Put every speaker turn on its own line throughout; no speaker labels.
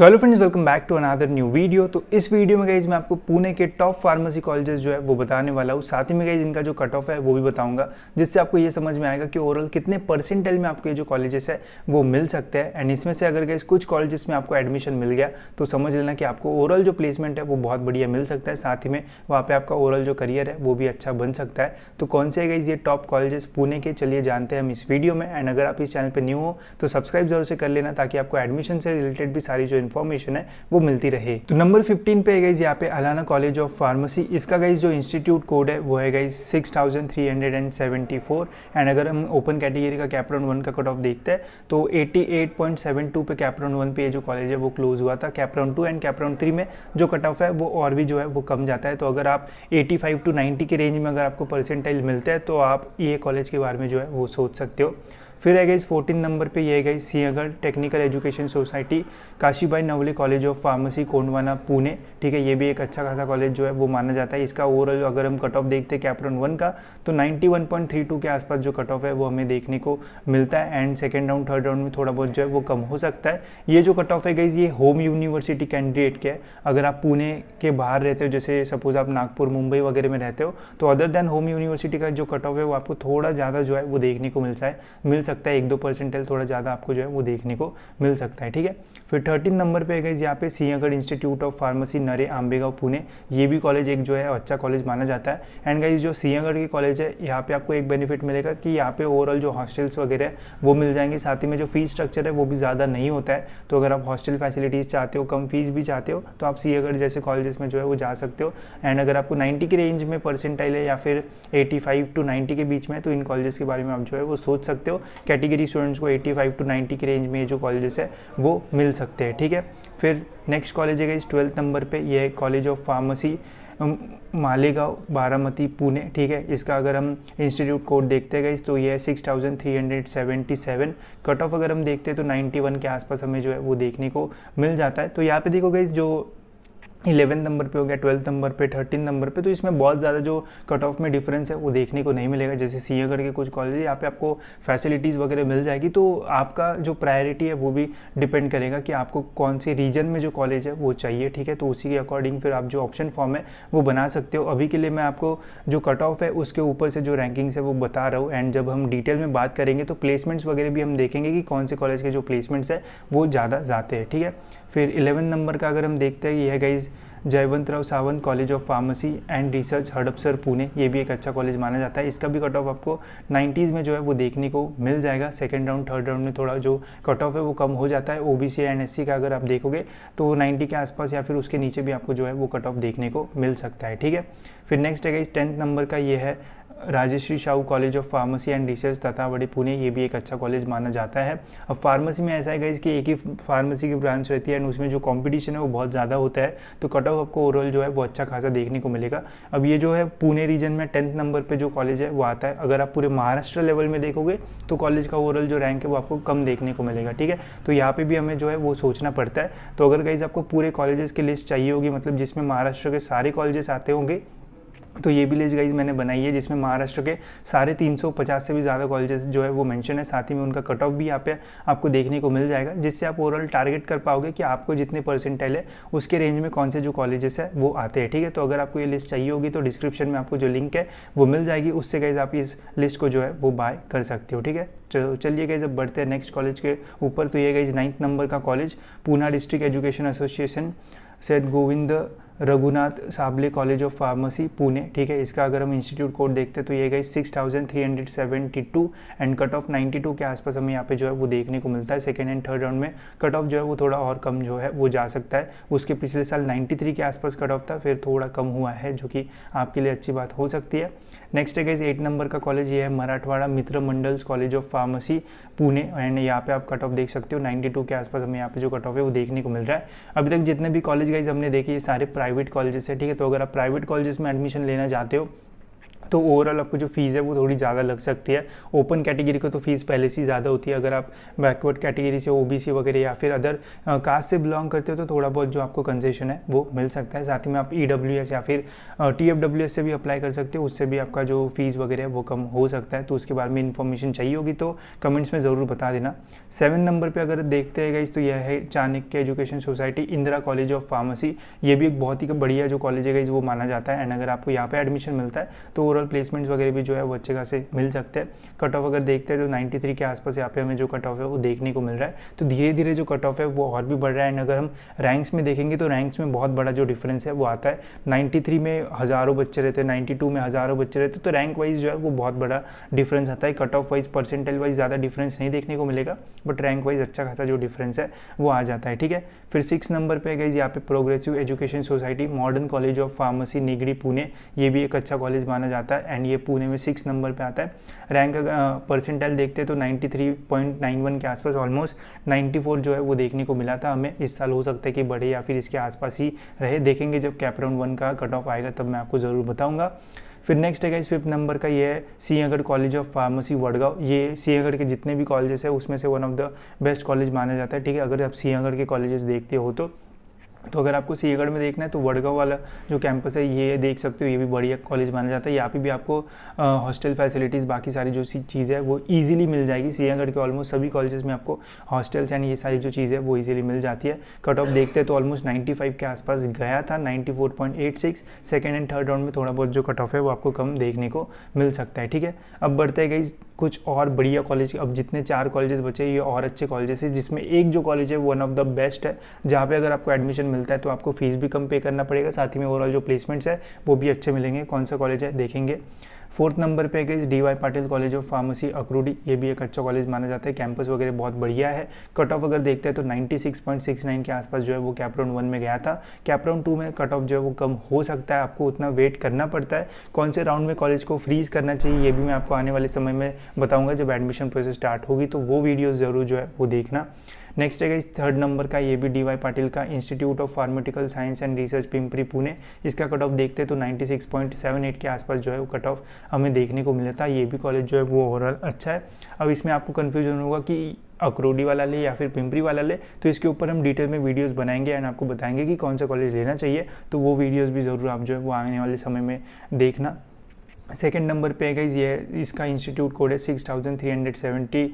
so hello friends welcome back to another new video तो इस video में guys मैं आपको पुणे के टॉप फार्मेसी कॉलेजेस जो है वो बताने वाला हूँ साथ ही में गाइज इनका जो कट ऑफ है वो भी बताऊंगा जिससे आपको ये समझ में आएगा कि ओवरऑल कितने परसेंटेज में आपको ये जो कॉलेजेस है वो मिल सकते हैं एंड इसमें से अगर गाइज कुछ कॉलेजेस में आपको एडमिशन मिल गया तो समझ लेना कि आपको ओवरऑल जो प्लेसमेंट है वो बहुत बढ़िया मिल सकता है साथ ही में वहाँ पर आपका ओवरऑल जो करियर है वो भी अच्छा बन सकता है तो कौन से गाइज ये टॉप कॉलेजेस पुणे के चलिए जानते हैं हम इस वीडियो में एंड अगर आप इस चैनल पर न्यू हो तो सब्सक्राइब जरूर से कर लेना ताकि आपको एडमिशन से रिलेटेड भी सारी जो इन्फॉर्मेशन है वो मिलती रहे तो नंबर फिफ्टीन पे है गाइज यहाँ पे अलाना कॉलेज ऑफ फार्मेसी इसका गाइज जो इंस्टीट्यूट कोड है वो है गाइज सिक्स एंड अगर हम ओपन कैटेगरी का कैप्रॉन वन का कट ऑफ देखते हैं तो एटी पे कैप्रॉन वन पे जो कॉलेज है वो क्लोज हुआ था CAP round two and CAP round three में जो कट ऑफ है वो और भी जो है वो कम जाता है तो अगर आप एटी टू नाइन्टी के रेंज में अगर आपको परसेंटाइल मिलता है तो आप ये कॉलेज के बारे में जो है वो सोच सकते हो फिर है गई फोर्टीन नंबर पे ये है Sinhgad technical education society Kashibai Navale college of pharmacy Kondhwana Pune ठीक है ये भी एक अच्छा खासा कॉलेज जो है वो माना जाता है इसका ओवरऑल अगर हम कट ऑफ देखते हैं कैपरन वन का तो 91.32 के आसपास जो कट ऑफ है वो हमें देखने को मिलता है and second round third round में थोड़ा बहुत जो है वो कम हो सकता है ये जो कट ऑफ है गई ये होम यूनिवर्सिटी कैंडिडेट के है अगर आप पुणे के बाहर रहते हो जैसे सपोज आप नागपुर मुंबई वगैरह में रहते हो तो अदर देन होम यूनिवर्सिटी का जो कट ऑफ है वो आपको थोड़ा ज़्यादा जो है वो देखने को मिलता है मिल सकता है एक दो परसेंटेल थोड़ा ज़्यादा आपको जो है वो देखने को मिल सकता है ठीक है फिर थर्टीन नंबर पे गए यहाँ पे सिंहगढ़ इंस्टीट्यूट ऑफ फार्मेसी नरे आंबेगा पुणे ये भी कॉलेज एक जो है अच्छा कॉलेज माना जाता है एंड गाइज जो सिंहगढ़ के कॉलेज है यहाँ पे आपको एक बेनिफिट मिलेगा कि यहाँ पे ओवरऑल जो हॉस्टल्स वगैरह है वो मिल जाएंगे साथ ही में जो फीस स्ट्रक्चर है वो भी ज़्यादा नहीं होता है तो अगर आप हॉस्टल फैसिलिटीज़ चाहते हो कम फीस भी चाहते हो तो आप सिंहगढ़ जैसे कॉलेजेस में जो है वो जा सकते हो एंड अगर आपको नाइन्टी की रेंज में परसेंटाइल है या फिर एटी फाइव टू नाइन्टी के बीच में तो इन कॉलेजेस के बारे में आप जो है वो सोच सकते हो कैटेगरी स्टूडेंट्स को 85 टू 90 के रेंज में जो कॉलेजेस है वो मिल सकते हैं ठीक है फिर नेक्स्ट कॉलेज है इस ट्वेल्थ नंबर पे ये है college of pharmacy Malegaon Baramati Pune ठीक है इसका अगर हम इंस्टीट्यूट कोड देखते हैं तो ये है six thousand three hundred seventy seven cut off अगर हम देखते हैं तो नाइन्टी वन के आसपास हमें जो है वो देखने को मिल जाता है तो यहाँ पे देखो गई जो इलेवेंथ नंबर पे हो गया ट्वेल्थ नंबर पे थर्टीन नंबर पे तो इसमें बहुत ज़्यादा जो कट ऑफ में डिफरेंस है वो देखने को नहीं मिलेगा जैसे सी एगढ़ के कुछ कॉलेज यहाँ पे आपको फैसिलिटीज़ वगैरह मिल जाएगी तो आपका जो प्रायोरिटी है वो भी डिपेंड करेगा कि आपको कौन से रीजन में जो कॉलेज है वो चाहिए ठीक है तो उसी के अकॉर्डिंग फिर आप जो ऑप्शन फॉर्म है वो बना सकते हो अभी के लिए मैं आपको जो कट ऑफ है उसके ऊपर से जो रैंकिंग्स है वो बता रहा हूँ एंड जब हम डिटेल में बात करेंगे तो प्लेसमेंट्स वगैरह भी हम देखेंगे कि कौन से कॉलेज के जो प्लेसमेंट्स है वो ज़्यादा जाते हैं ठीक है फिर इलेवन नंबर का अगर हम देखते हैं यह guys Jaywantrao Sawant college of pharmacy and research Hadapsar Pune ये भी एक अच्छा कॉलेज माना जाता है इसका भी कट ऑफ आपको नाइन्टीज़ में जो है वो देखने को मिल जाएगा सेकेंड राउंड थर्ड राउंड में थोड़ा जो कट ऑफ है वो कम हो जाता है ओ एंड एस का अगर आप देखोगे तो नाइन्टी के आसपास या फिर उसके नीचे भी आपको जो है वो कट ऑफ देखने को मिल सकता है ठीक है फिर नेक्स्ट है इस टेंथ नंबर का ये है Rajarshi Shahu college of pharmacy and research बड़ी पुणे ये भी एक अच्छा कॉलेज माना जाता है अब फार्मेसी में ऐसा है गाइज कि एक ही फार्मेसी की ब्रांच रहती है एंड उसमें जो कॉम्पिटिशन है वो बहुत ज़्यादा होता है तो कट ऑफ आपको ओवरऑल जो है वो अच्छा खासा देखने को मिलेगा अब ये जो है पुणे रीजन में टेंथ नंबर पर जो कॉलेज है वो आता है अगर आप पूरे महाराष्ट्र लेवल में देखोगे तो कॉलेज का ओवरऑल जो रैंक है वो आपको कम देखने को मिलेगा ठीक है तो यहाँ पर भी हमें जो है वो सोचना पड़ता है तो अगर गाइज आपको पूरे कॉलेजेस की लिस्ट चाहिए होगी मतलब जिसमें महाराष्ट्र के सारे कॉलेजेस आते होंगे तो ये भी लिस्ट गाइज मैंने बनाई है जिसमें महाराष्ट्र के सारे 350 से भी ज़्यादा कॉलेजेस जो है वो मेंशन है साथ ही में उनका कट ऑफ भी यहाँ पे आपको देखने को मिल जाएगा जिससे आप ओवरऑल टारगेट कर पाओगे कि आपको जितने परसेंटाइल है उसके रेंज में कौन से जो कॉलेजेस है वो आते हैं ठीक है तो अगर आपको ये लिस्ट चाहिए होगी तो डिस्क्रिप्शन में आपको जो लिंक है वो मिल जाएगी उससे गाइज आप इस लिस्ट को जो है वो बाय कर सकते हो ठीक है चलो चलिए गाइज अब बढ़ते हैं नेक्स्ट कॉलेज के ऊपर तो ये गाइज नाइन्थ नंबर का college Poona district education association Seth Govind Raghunath Sable college of pharmacy Pune ठीक है इसका अगर हम इंस्टीट्यूट कोड देखते हैं तो ये गई six thousand three hundred seventy two and cut off ninety two के आसपास हमें यहाँ पे जो है वो देखने को मिलता है सेकेंड एंड थर्ड राउंड में कट ऑफ जो है वो थोड़ा और कम जो है वो जा सकता है उसके पिछले साल नाइन्टी थ्री के आसपास कट ऑफ था फिर थोड़ा कम हुआ है जो कि आपके लिए अच्छी बात हो सकती है नेक्स्ट है गाइज एट नंबर का कॉलेज ये है Marathwada Mitra Mandal's college of pharmacy Pune and यहाँ पे आप कट ऑफ देख सकते हो 92 के आसपास हमें यहाँ पे जो कट ऑफ है वो देखने को मिल रहा है अभी तक जितने भी कॉलेज गाइज हमने देखे ये सारे प्राइवेट कॉलेजेस है ठीक है तो अगर आप प्राइवेट कॉलेजेस में एडमिशन लेना चाहते हो तो ओवरऑल आपको जो फ़ीस है वो थोड़ी ज़्यादा लग सकती है ओपन कैटेगरी को तो फ़ीस पहले से ज़्यादा होती है अगर आप बैकवर्ड कैटेगरी से ओ वगैरह या फिर अदर कास्ट से बिलोंग करते हो तो थोड़ा बहुत जो आपको कंसेशन है वो मिल सकता है साथ ही में आप ई e या फिर टी से भी अप्लाई कर सकते हो उससे भी आपका जो फ़ीस वगैरह है वो कम हो सकता है तो उसके बारे में इन्फॉर्मेशन चाहिए होगी तो कमेंट्स में ज़रूर बता देना सेवन नंबर पर अगर देखते हैं गाइज तो यह है Chanakya education society Indira college of pharmacy ये भी एक बहुत ही बढ़िया जो कॉलेज है गाइज वो माना जाता है एंड अगर आपको यहाँ पर एडमिशन मिलता है तो ओवरऑल प्लेसमेंट्स वगैरह भी जो है वो अच्छे खासे मिल सकते हैं कट ऑफ अगर देखते हैं तो 93 के आसपास यहाँ पे हमें जो कट ऑफ है वो देखने को मिल रहा है तो धीरे धीरे जो कट ऑफ है वो और भी बढ़ रहा है एंड अगर हम रैंक्स में देखेंगे तो रैंक्स में बहुत बड़ा जो डिफरेंस है वो आता है नाइन्टी में हज़ारों बच्चे रहते हैं नाइन्टी में हज़ारों बच्चे रहते तो रैंक वाइज जो है वो बहुत बड़ा डिफरेंस आता है cut off wise percentage wise ज़्यादा डिफरेंस नहीं देखने को मिलेगा बट रैंक वाइज अच्छा खासा जो डिफरेंस है वो आ जाता है ठीक है फिर सिक्स नंबर पर गई यहाँ पे progressive education society modern college of pharmacy Nigdi Pune ये भी एक अच्छा कॉलेज माना जाता है आता है एंड ये पुणे में सिक्स नंबर पे आता है रैंक परसेंटाइल देखते हैं तो 93.91 के आसपास ऑलमोस्ट 94 जो है वो देखने को मिला था हमें इस साल हो सकता है कि बढ़े या फिर इसके आसपास ही रहे देखेंगे जब कैप राउंड वन का कट ऑफ आएगा तब मैं आपको ज़रूर बताऊँगा फिर नेक्स्ट है इस फिफ्थ नंबर का ये है Sinhgad college of pharmacy Vadgaon ये सिंहगढ़ के जितने भी कॉलेजेस है उसमें से one of the best college माना जाता है ठीक है अगर आप सिंहगढ़ के कॉलेजेस देखते हो तो तो अगर आपको सीगढ़ में देखना है तो वडगांव वाला जो कैंपस है ये देख सकते हो ये भी बढ़िया कॉलेज माना जाता है यहाँ पे भी आपको हॉस्टल फैसिलिटीज़ बाकी सारी जो सी चीज़ें हैं वो इजीली मिल जाएगी सीगढ़ के ऑलमोस्ट सभी कॉलेजेस में आपको हॉस्टल्स एंड ये सारी जो चीज़ है वो ईजिली मिल जाती है कट ऑफ देखते हैं तो ऑलमोस्ट नाइन्टी के आसपास गया था ninety second and third round में थोड़ा बहुत जो कट ऑफ है वो आपको कम देखने को मिल सकता है ठीक है अब बढ़ते गई कुछ और बढ़िया कॉलेज अब जितने चार कॉलेजेस बचे ये और अच्छे कॉलेजेस है जिसमें एक जो कॉलेज है वन ऑफ द बेस्ट है जहाँ पर अगर आपको एडमिशन मिलता है तो आपको फीस भी कम पे करना पड़ेगा साथ ही में ओवरऑल जो प्लेसमेंट्स है वो भी अच्छे मिलेंगे कौन सा कॉलेज है देखेंगे फोर्थ नंबर पे गए D Y Patil college of pharmacy Akurdi ये भी एक अच्छा कॉलेज माना जाता है कैंपस वगैरह बहुत बढ़िया है कट ऑफ अगर देखते हैं तो 96.69 के आसपास जो है वो कैपराउंड वन में गया था कैपराउंड टू में कट ऑफ जो है वो कम हो सकता है आपको उतना वेट करना पड़ता है कौन से राउंड में कॉलेज को फ्रीज करना चाहिए ये भी मैं आपको आने वाले समय में बताऊँगा जब एडमिशन प्रोसेस स्टार्ट होगी तो वो वीडियो ज़रूर जो है वो देखना नेक्स्ट है इस थर्ड नंबर का ये भी डी वाई पाटिल का institute of pharmaceutical science and research Pimpri Pune इसका कट ऑफ देखते तो 96.78 के आसपास जो है वो कट ऑफ हमें देखने को मिला था ये भी कॉलेज जो है वो ओवरऑल अच्छा है अब इसमें आपको कन्फ्यूजन होगा कि अक्रोडी वाला ले या फिर पिंपरी वाला ले तो इसके ऊपर हम डिटेल में वीडियोस बनाएंगे एंड आपको बताएंगे कि कौन सा कॉलेज लेना चाहिए तो वो वीडियोस भी ज़रूर आप जो है वो आने वाले समय में देखना सेकेंड नंबर पे गई ये इसका इंस्टीट्यूट कोड है six thousand three hundred seventy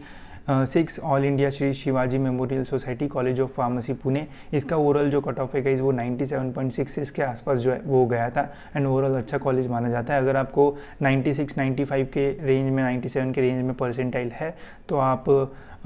six all India Shri Shivaji memorial society college of pharmacy Pune इसका ओवरऑल जो कट ऑफ है गाइज वो 97.66 के आसपास जो है वो गया था एंड ओवरऑल अच्छा कॉलेज माना जाता है अगर आपको 96 95 के रेंज में 97 के रेंज में परसेंटाइल है तो आप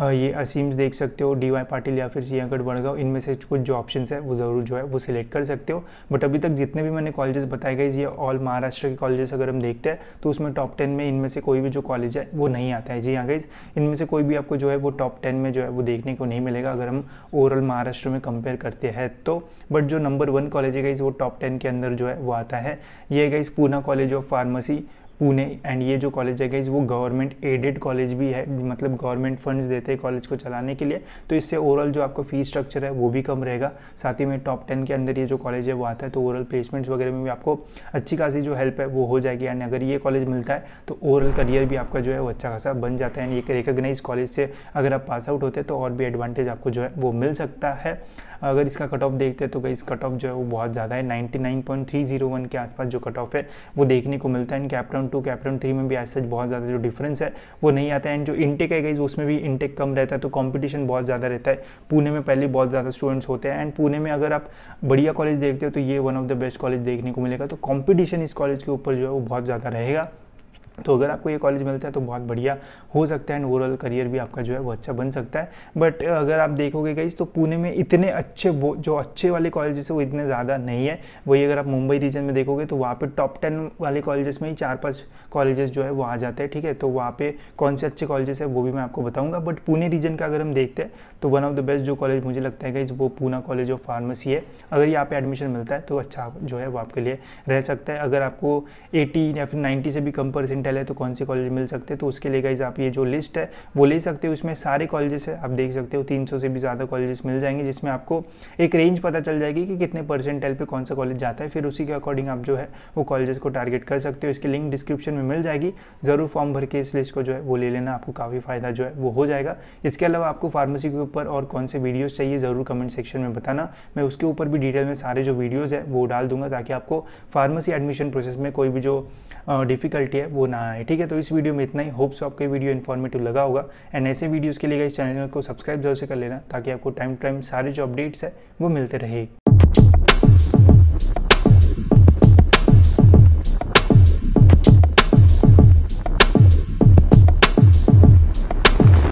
ये असीम्स देख सकते हो डी वाई पाटिल या फिर सियागढ़ बड़गांव इनमें से कुछ जो ऑप्शन है वो ज़रूर जो है वो सिलेक्ट कर सकते हो बट अभी तक जितने भी मैंने कॉलेजेस बताए गए ये ऑल महाराष्ट्र के कॉलेजेस अगर हम देखते हैं तो उसमें टॉप टेन में इनमें से कोई भी जो कॉलेज है वो नहीं आता है जी हाँ गई इनमें से कोई भी आप आपको जो है वो टॉप टेन में जो है वो देखने को नहीं मिलेगा अगर हम ओवरऑल महाराष्ट्र में कंपेयर करते हैं तो बट जो नंबर वन कॉलेज है गाइज वो टॉप टेन के अंदर जो है वो आता है ये guys Poona college of pharmacy Pune and ये जो कॉलेज है गाइज वो गवर्नमेंट एडेड कॉलेज भी है मतलब गवर्नमेंट फंड्स देते हैं कॉलेज को चलाने के लिए तो इससे ओवरऑल जो आपका फीस स्ट्रक्चर है वो भी कम रहेगा साथ ही में टॉप टेन के अंदर ये जो कॉलेज है वो आता है तो ओवरऑल प्लेसमेंट्स वगैरह में भी आपको अच्छी खासी जो हेल्प है वो हो जाएगी एंड अगर ये कॉलेज मिलता है तो ओवरऑल करियर भी आपका जो है वो अच्छा खासा बन जाता है एंड एक रिकग्नाइज कॉलेज से अगर आप पास आउट होते तो और भी एडवांटेज आपको जो है वो मिल सकता है अगर इसका कट ऑफ देखते हैं तो गाइज कट ऑफ जो है वो बहुत ज़्यादा है नाइन्टी के आसपास जो कट ऑफ है वो देखने को मिलता है एंड कैप्टन टू कैपरन थ्री में भी आज सच बहुत ज़्यादा जो डिफरेंस है वो नहीं आता है एंड जो इनटेक है गाइज उसमें भी इनटेक कम रहता है तो कॉम्पिटिशन बहुत ज़्यादा रहता है पुणे में पहले बहुत ज़्यादा स्टूडेंट्स होते हैं एंड पुणे में अगर आप बढ़िया कॉलेज देखते हो तो ये one of the best college देखने को मिलेगा तो कॉम्पिटिशन इस कॉलेज के ऊपर जो है वो बहुत ज़्यादा रहेगा तो अगर आपको ये कॉलेज मिलता है तो बहुत बढ़िया हो सकता है एंड ओवरऑल करियर भी आपका जो है वो अच्छा बन सकता है बट अगर आप देखोगे गई तो पुणे में इतने अच्छे वो जो अच्छे वाले कॉलेजेस है वो इतने ज़्यादा नहीं है वही अगर आप मुंबई रीजन में देखोगे तो वहाँ पे टॉप टेन वाले कॉलेजेस में ही चार पाँच कॉलेजेस जो है वो आ जाते हैं ठीक है तो वहाँ पर कौन से अच्छे कॉलेजेस है वो भी मैं आपको बताऊँगा बट पुणे रीजन का अगर हम देखते हैं तो वन ऑफ द बेस्ट जो कॉलेज मुझे लगता है गाइज वो पूना कॉलेज ऑफ फार्मेसी है अगर यहाँ पर एडमिशन मिलता है तो अच्छा जो है वो आपके लिए रह सकता है अगर आपको एटी या फिर नाइन्टी से भी कम परसेंट है तो कौन से कॉलेज मिल सकते हैं तो उसके लिए गाइज आप ये जो लिस्ट है वो ले सकते हो उसमें सारे कॉलेजेस है आप देख सकते हो 300 से भी ज़्यादा कॉलेजेस मिल जाएंगे जिसमें आपको एक रेंज पता चल जाएगी कि कितने परसेंटेल पे कौन सा कॉलेज जाता है फिर उसी के अकॉर्डिंग आप जो है वो कॉलेजेस को टारगेट कर सकते हो इसकी लिंक डिस्क्रिप्शन में मिल जाएगी ज़रूर फॉर्म भर के इस लिस्ट को जो है वो ले लेना आपको काफ़ी फ़ायदा जो है वो हो जाएगा इसके अलावा आपको फार्मेसी के ऊपर और कौन से वीडियोज़ चाहिए ज़रूर कमेंट सेक्शन में बताना मैं उसके ऊपर भी डिटेल में सारे जो वीडियोज़ है वो डाल दूंगा ताकि आपको फार्मेसी एडमिशन प्रोसेस में कोई भी जो डिफ़िकल्टी है वो ना आए ठीक है तो इस वीडियो में इतना ही होप्स आपके वीडियो इन्फॉर्मेटिव लगा होगा एंड ऐसे वीडियोज़ के लिए इस चैनल को सब्सक्राइब जरूर से कर लेना ताकि आपको टाइम टू टाइम सारे जो अपडेट्स है वो मिलते रहे